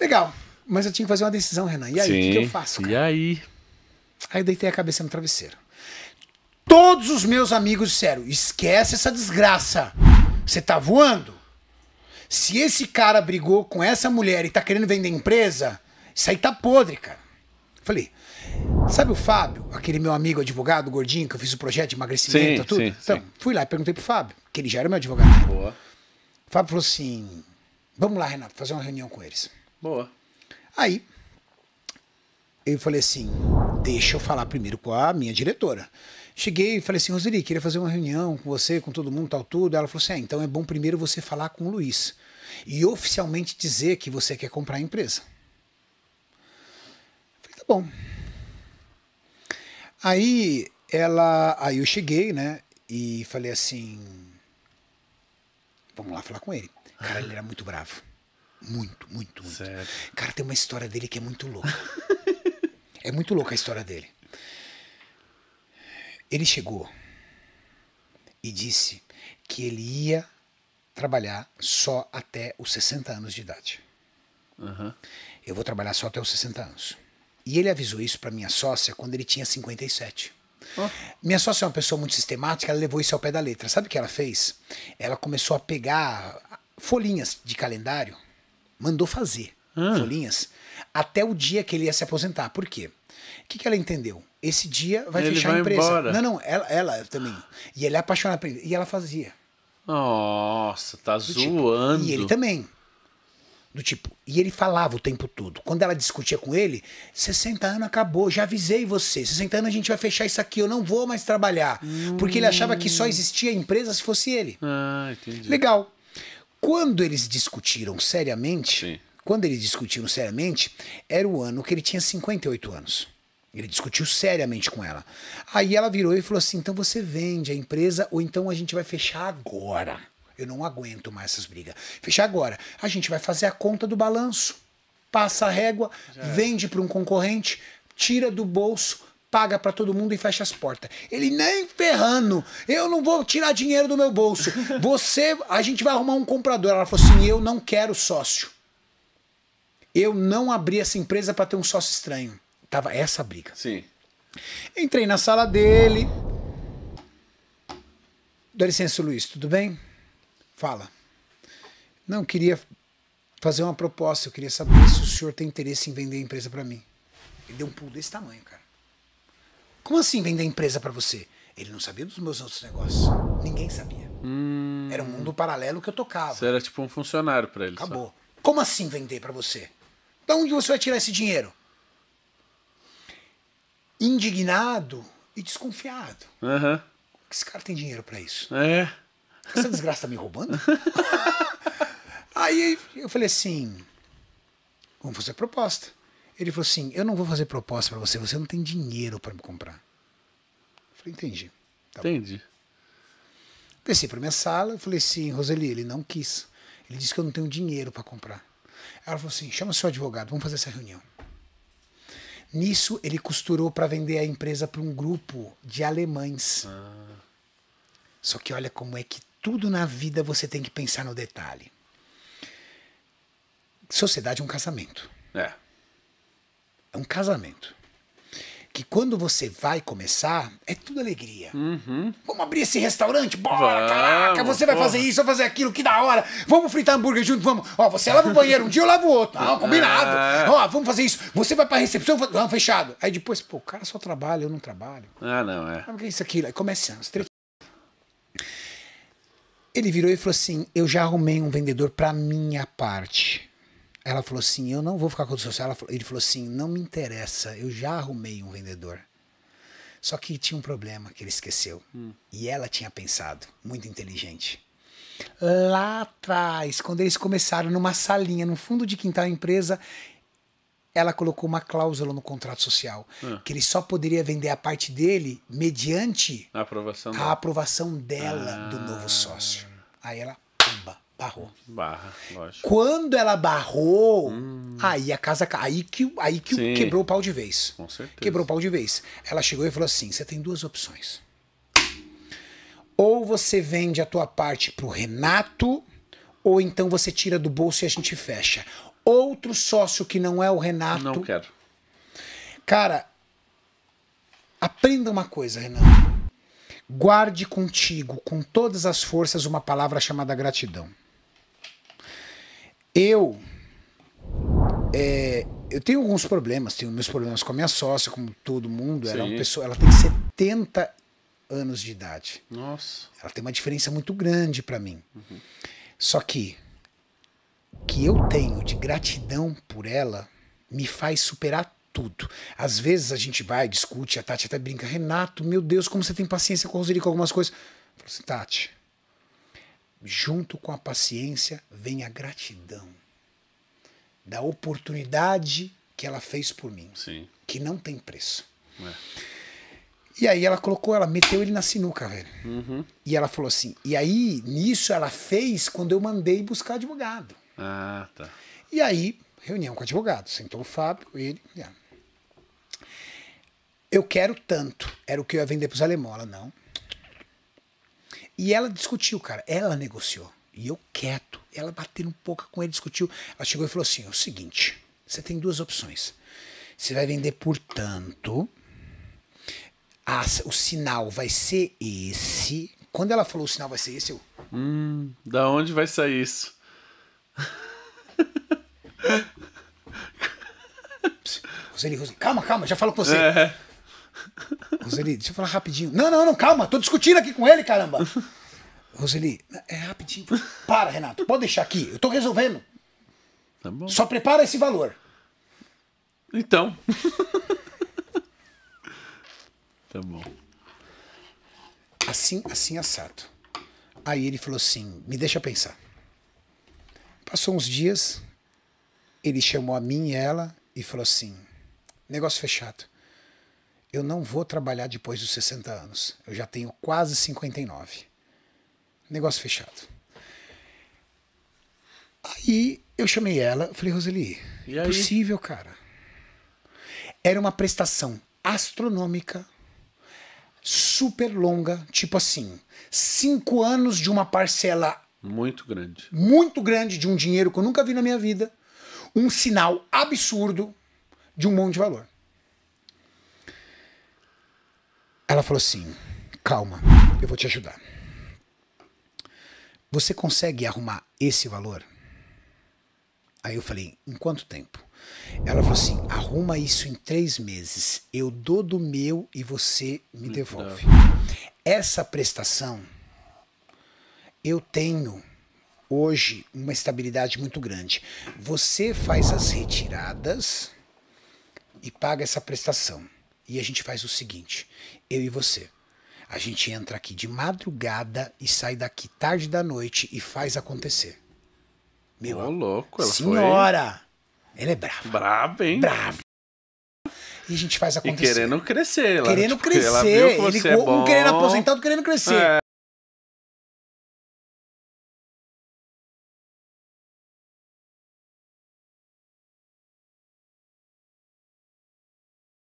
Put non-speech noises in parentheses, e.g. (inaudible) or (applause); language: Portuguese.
Legal. Mas eu tinha que fazer uma decisão, Renan. E aí, o que, que, eu faço? Cara? E aí? Aí eu deitei a cabeça no travesseiro. Todos os meus amigos disseram: esquece essa desgraça. Você tá voando? Se esse cara brigou com essa mulher e tá querendo vender empresa, isso aí tá podre, cara. Falei, sabe o Fábio, aquele meu amigo advogado gordinho que eu fiz o projeto de emagrecimento e tudo? Sim, então, sim. fui lá e perguntei pro Fábio, que ele já era meu advogado. Boa. Fábio falou assim: vamos lá, Renato, fazer uma reunião com eles. Boa. Aí eu falei assim: deixa eu falar primeiro com a minha diretora. Cheguei e falei assim, Roseli, queria fazer uma reunião com você, com todo mundo, tal, tudo. Ela falou assim: ah, então é bom primeiro você falar com o Luiz e oficialmente dizer que você quer comprar a empresa. Eu falei, tá bom. Aí ela. Aí eu cheguei, né? E falei assim. Vamos lá falar com ele. Cara, ele era muito bravo. Muito, muito, muito. Sério? Cara, tem uma história dele que é muito louca. (laughs) é muito louca a história dele. Ele chegou e disse que ele ia trabalhar só até os 60 anos de idade. Uhum. Eu vou trabalhar só até os 60 anos. E ele avisou isso para minha sócia quando ele tinha 57. Oh. Minha sócia é uma pessoa muito sistemática, ela levou isso ao pé da letra. Sabe o que ela fez? Ela começou a pegar folhinhas de calendário mandou fazer ah. folhinhas até o dia que ele ia se aposentar. Por quê? O que, que ela entendeu? Esse dia vai ele fechar vai a empresa. Embora. Não, não, ela, ela, também. E ele é apaixonado por ele. E ela fazia. Nossa, tá Do tipo, zoando. Tipo. E ele também. Do tipo, e ele falava o tempo todo. Quando ela discutia com ele, 60 anos acabou, já avisei você. 60 anos a gente vai fechar isso aqui, eu não vou mais trabalhar. Hum. Porque ele achava que só existia empresa se fosse ele. Ah, entendi. Legal. Quando eles discutiram seriamente, Sim. quando eles discutiram seriamente, era o ano que ele tinha 58 anos. Ele discutiu seriamente com ela. Aí ela virou e falou assim: então você vende a empresa ou então a gente vai fechar agora. Eu não aguento mais essas brigas. Fechar agora. A gente vai fazer a conta do balanço. Passa a régua, Já vende para um concorrente, tira do bolso, paga para todo mundo e fecha as portas. Ele nem ferrando. Eu não vou tirar dinheiro do meu bolso. (laughs) Você, a gente vai arrumar um comprador. Ela falou assim: "Eu não quero sócio. Eu não abri essa empresa para ter um sócio estranho". Tava essa briga. Sim. Entrei na sala dele. Dá licença, Luiz, tudo bem? Fala. Não queria fazer uma proposta, eu queria saber se o senhor tem interesse em vender a empresa para mim. Ele deu um pulo desse tamanho, cara. Como assim vender a empresa para você? Ele não sabia dos meus outros negócios. Ninguém sabia. Hum. Era um mundo paralelo que eu tocava. Você era tipo um funcionário para ele. Acabou. Só. Como assim vender para você? Da onde você vai tirar esse dinheiro? Indignado e desconfiado. Uhum. esse cara tem dinheiro para isso? É. Essa desgraça tá me roubando? (laughs) Aí eu falei assim: vamos fazer proposta. Ele falou assim: Eu não vou fazer proposta para você, você não tem dinheiro para me comprar. Eu falei: Entendi. Tá Entendi. Bom. Desci para minha sala, eu falei assim: Roseli, ele não quis. Ele disse que eu não tenho dinheiro para comprar. Ela falou assim: chama seu advogado, vamos fazer essa reunião. Nisso, ele costurou para vender a empresa para um grupo de alemães. Ah. Só que olha como é que tudo na vida você tem que pensar no detalhe. Sociedade é um casamento. É é um casamento. Que quando você vai começar, é tudo alegria. Uhum. Vamos abrir esse restaurante? Bora, vamos, caraca! Você vai fazer isso, vai fazer aquilo, que da hora! Vamos fritar hambúrguer junto, vamos! Ó, você lava o banheiro um dia, eu lavo o outro. Não, combinado! É. Ó, vamos fazer isso. Você vai pra recepção, não, fechado. Aí depois, pô, o cara só trabalha, eu não trabalho. Ah, não, é. Sabe que é isso, aqui, Aí começa as três ele virou e falou assim: Eu já arrumei um vendedor para minha parte. Ela falou assim: Eu não vou ficar com o social. Falou, ele falou assim: Não me interessa, eu já arrumei um vendedor. Só que tinha um problema que ele esqueceu. Hum. E ela tinha pensado, muito inteligente. Lá atrás, quando eles começaram numa salinha, no fundo de quintal da empresa, ela colocou uma cláusula no contrato social hum. que ele só poderia vender a parte dele mediante a aprovação, a dela. aprovação dela ah. do novo sócio. Aí ela, pumba, barrou. Barra, lógico. Quando ela barrou, hum. aí a casa. Aí que, aí que quebrou o pau de vez. Com certeza. Quebrou o pau de vez. Ela chegou e falou assim: você tem duas opções. Ou você vende a tua parte pro Renato, ou então você tira do bolso e a gente fecha. Outro sócio que não é o Renato. Não quero. Cara, aprenda uma coisa, Renato. Guarde contigo, com todas as forças, uma palavra chamada gratidão. Eu. É, eu tenho alguns problemas, tenho meus problemas com a minha sócia, como todo mundo. Ela é uma pessoa, ela tem 70 anos de idade. Nossa. Ela tem uma diferença muito grande para mim. Uhum. Só que que eu tenho de gratidão por ela me faz superar tudo. Às vezes a gente vai, discute, a Tati até brinca, Renato, meu Deus, como você tem paciência com a Roseli com algumas coisas. Eu falo assim, Tati, junto com a paciência vem a gratidão da oportunidade que ela fez por mim, Sim. que não tem preço. É. E aí ela colocou, ela meteu ele na sinuca, velho. Uhum. E ela falou assim, e aí nisso ela fez quando eu mandei buscar advogado. Ah, tá. E aí, reunião com advogado, sentou o Fábio, ele, eu quero tanto, era o que eu ia vender para os alemães, ela não. E ela discutiu, cara. Ela negociou. E eu quieto. Ela bateu um pouco com ele, discutiu. Ela chegou e falou assim: é o seguinte, você tem duas opções. Você vai vender por tanto. A, o sinal vai ser esse. Quando ela falou o sinal vai ser esse, eu. Hum, da onde vai sair isso? Roseli, (laughs) Roseli, calma, calma, já falo com você. É. (laughs) Roseli, deixa eu falar rapidinho. Não, não, não, calma, tô discutindo aqui com ele, caramba. Roseli, é rapidinho. Para, Renato, pode deixar aqui, eu tô resolvendo. Tá bom. Só prepara esse valor. Então. (laughs) tá bom. Assim, assim, assado. Aí ele falou assim: me deixa pensar. Passou uns dias, ele chamou a mim e ela e falou assim: negócio fechado eu não vou trabalhar depois dos 60 anos. Eu já tenho quase 59. Negócio fechado. Aí eu chamei ela, falei, Roseli, possível, cara. Era uma prestação astronômica, super longa, tipo assim, cinco anos de uma parcela muito grande. Muito grande de um dinheiro que eu nunca vi na minha vida. Um sinal absurdo de um monte de valor. Ela falou assim: calma, eu vou te ajudar. Você consegue arrumar esse valor? Aí eu falei: em quanto tempo? Ela falou assim: arruma isso em três meses. Eu dou do meu e você me devolve. Essa prestação, eu tenho hoje uma estabilidade muito grande. Você faz as retiradas e paga essa prestação. E a gente faz o seguinte: eu e você. A gente entra aqui de madrugada e sai daqui tarde da noite e faz acontecer. Meu, Ô, louco, ela senhora! Foi... Ela é brava. Brava, hein? Brava. E a gente faz acontecer. E querendo crescer. Ela, querendo tipo, crescer. Ela viu que você Ele, é um bom. querendo aposentado, querendo crescer. É.